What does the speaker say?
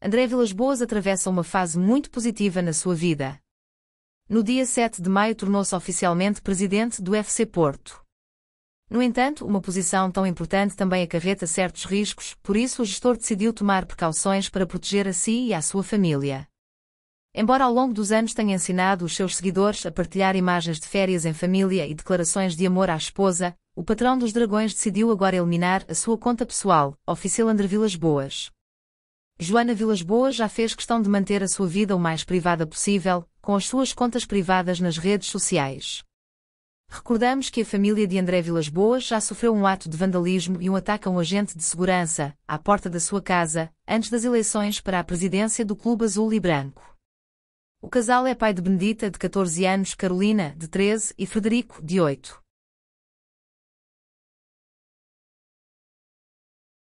André Vilas Boas atravessa uma fase muito positiva na sua vida. No dia 7 de maio tornou-se oficialmente presidente do FC Porto. No entanto, uma posição tão importante também acarreta certos riscos, por isso o gestor decidiu tomar precauções para proteger a si e à sua família. Embora ao longo dos anos tenha ensinado os seus seguidores a partilhar imagens de férias em família e declarações de amor à esposa, o patrão dos dragões decidiu agora eliminar a sua conta pessoal, Oficial André Vilas Boas. Joana Vilas Boas já fez questão de manter a sua vida o mais privada possível, com as suas contas privadas nas redes sociais. Recordamos que a família de André Vilas Boas já sofreu um ato de vandalismo e um ataque a um agente de segurança, à porta da sua casa, antes das eleições para a presidência do Clube Azul e Branco. O casal é pai de Benedita, de 14 anos, Carolina, de 13 e Frederico, de 8.